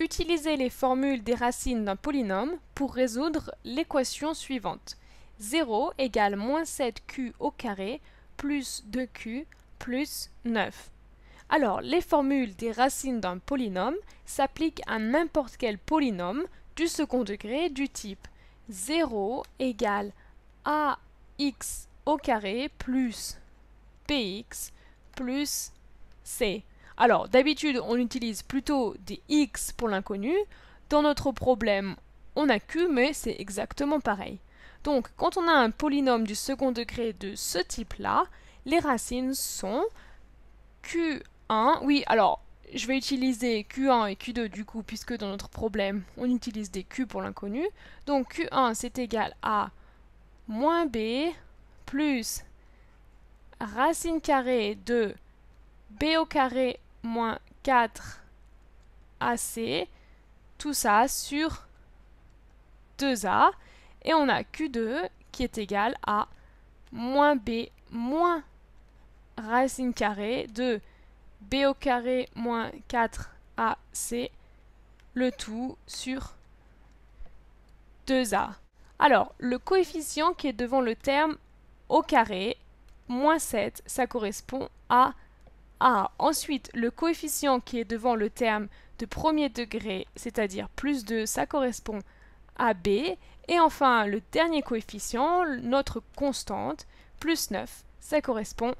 Utilisez les formules des racines d'un polynôme pour résoudre l'équation suivante. 0 égale moins 7q au carré plus 2q plus 9. Alors, les formules des racines d'un polynôme s'appliquent à n'importe quel polynôme du second degré du type 0 égale ax au carré plus px plus c. Alors, d'habitude, on utilise plutôt des x pour l'inconnu. Dans notre problème, on a q, mais c'est exactement pareil. Donc, quand on a un polynôme du second degré de ce type-là, les racines sont q1, oui, alors, je vais utiliser q1 et q2 du coup, puisque dans notre problème, on utilise des q pour l'inconnu. Donc, q1, c'est égal à moins b plus racine carrée de b au carré moins 4AC, tout ça sur 2A, et on a Q2 qui est égal à moins B moins racine carrée de B au carré moins 4AC, le tout sur 2A. Alors, le coefficient qui est devant le terme au carré, moins 7, ça correspond à a. Ensuite, le coefficient qui est devant le terme de premier degré, c'est-à-dire plus 2, ça correspond à B. Et enfin, le dernier coefficient, notre constante, plus 9, ça correspond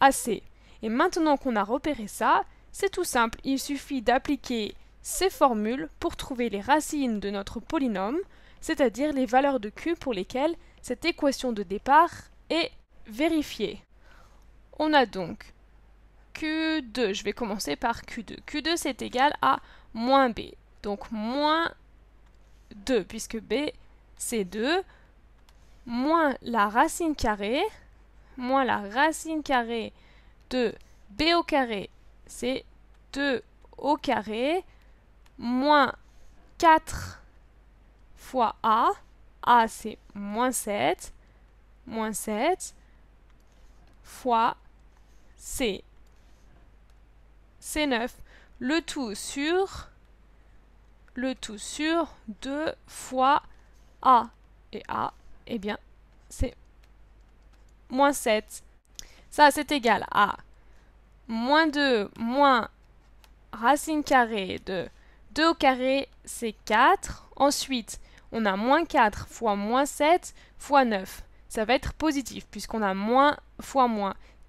à C. Et maintenant qu'on a repéré ça, c'est tout simple, il suffit d'appliquer ces formules pour trouver les racines de notre polynôme, c'est-à-dire les valeurs de Q pour lesquelles cette équation de départ est vérifiée. On a donc Q2. Je vais commencer par Q2. Q2 c'est égal à moins B. Donc moins 2, puisque B c'est 2, moins la racine carrée, moins la racine carrée de B au carré, c'est 2 au carré, moins 4 fois A, A c'est moins 7, moins 7 fois C c'est 9 Le tout sur le tout sur 2 fois A. Et A, eh bien, c'est moins 7. Ça, c'est égal à moins 2 moins racine carrée de 2 au carré, c'est 4. Ensuite, on a moins 4 fois moins 7 fois 9. Ça va être positif puisqu'on a moins fois moins.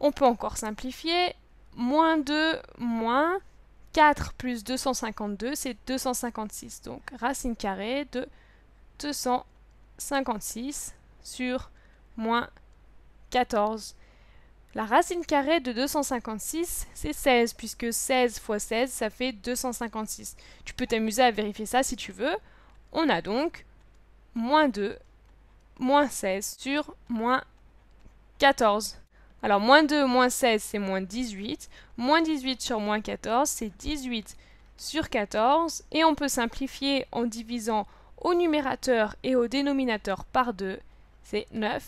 On peut encore simplifier. Moins 2 moins 4 plus 252, c'est 256. Donc racine carrée de 256 sur moins 14. La racine carrée de 256, c'est 16, puisque 16 fois 16, ça fait 256. Tu peux t'amuser à vérifier ça si tu veux. On a donc moins 2, moins 16 sur moins 14. Alors moins 2, moins 16, c'est moins 18. Moins 18 sur moins 14, c'est 18 sur 14. Et on peut simplifier en divisant au numérateur et au dénominateur par 2, c'est 9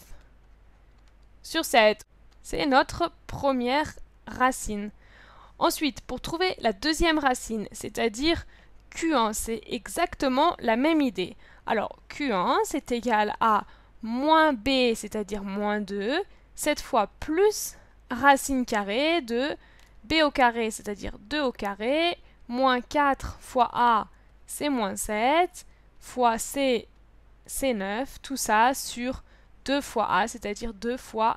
sur 7. C'est notre première racine. Ensuite, pour trouver la deuxième racine, c'est-à-dire Q1, c'est exactement la même idée. Alors Q1, c'est égal à moins B, c'est-à-dire moins 2, cette fois plus racine carrée de b au carré, c'est-à-dire 2 au carré, moins 4 fois a, c'est moins 7, fois c, c'est 9, tout ça sur 2 fois a, c'est-à-dire 2 fois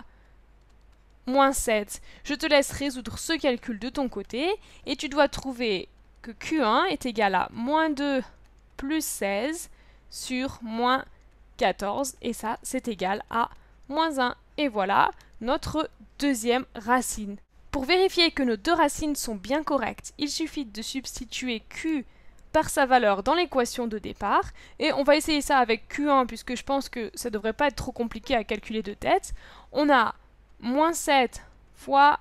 moins 7. Je te laisse résoudre ce calcul de ton côté, et tu dois trouver que Q1 est égal à moins 2 plus 16 sur moins 14, et ça, c'est égal à moins 1. Et voilà notre deuxième racine. Pour vérifier que nos deux racines sont bien correctes, il suffit de substituer Q par sa valeur dans l'équation de départ, et on va essayer ça avec Q1 puisque je pense que ça ne devrait pas être trop compliqué à calculer de tête. On a moins 7 fois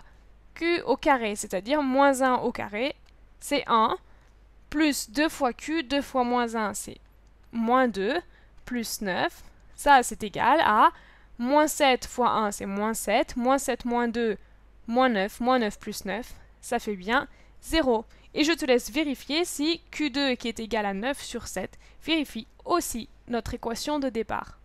Q au carré, c'est-à-dire moins 1 au carré, c'est 1, plus 2 fois Q, 2 fois moins 1, c'est moins 2, plus 9, ça c'est égal à Moins 7 fois 1, c'est moins 7. Moins 7 moins 2, moins 9. Moins 9 plus 9, ça fait bien 0. Et je te laisse vérifier si Q2 qui est égal à 9 sur 7 vérifie aussi notre équation de départ.